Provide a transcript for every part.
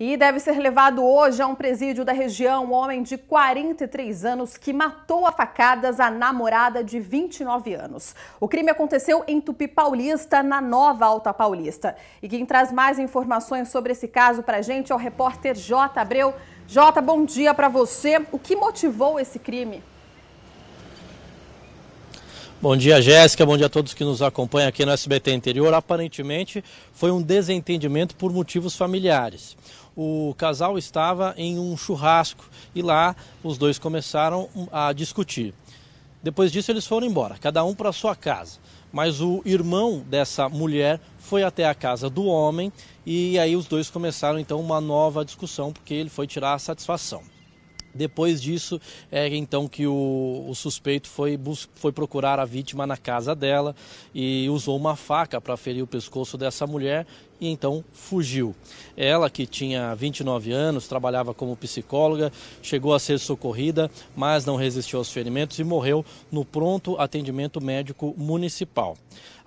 E deve ser levado hoje a um presídio da região um homem de 43 anos que matou a facadas a namorada de 29 anos. O crime aconteceu em Tupi Paulista, na Nova Alta Paulista. E quem traz mais informações sobre esse caso para a gente é o repórter J. Abreu. J, bom dia para você. O que motivou esse crime? Bom dia, Jéssica. Bom dia a todos que nos acompanham aqui no SBT Interior. Aparentemente, foi um desentendimento por motivos familiares. O casal estava em um churrasco e lá os dois começaram a discutir. Depois disso, eles foram embora, cada um para sua casa. Mas o irmão dessa mulher foi até a casa do homem e aí os dois começaram então uma nova discussão porque ele foi tirar a satisfação. Depois disso, é então que o, o suspeito foi, foi procurar a vítima na casa dela e usou uma faca para ferir o pescoço dessa mulher e então fugiu. Ela, que tinha 29 anos, trabalhava como psicóloga, chegou a ser socorrida, mas não resistiu aos ferimentos e morreu no pronto atendimento médico municipal.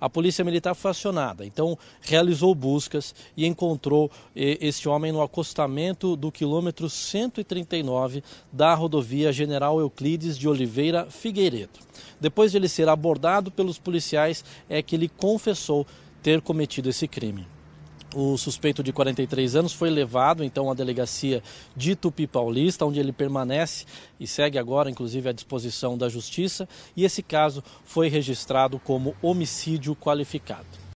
A polícia militar foi acionada, então realizou buscas e encontrou eh, este homem no acostamento do quilômetro 139 da rodovia General Euclides de Oliveira Figueiredo. Depois de ele ser abordado pelos policiais, é que ele confessou ter cometido esse crime. O suspeito de 43 anos foi levado então à delegacia de Tupi Paulista, onde ele permanece e segue agora, inclusive, à disposição da justiça. E esse caso foi registrado como homicídio qualificado.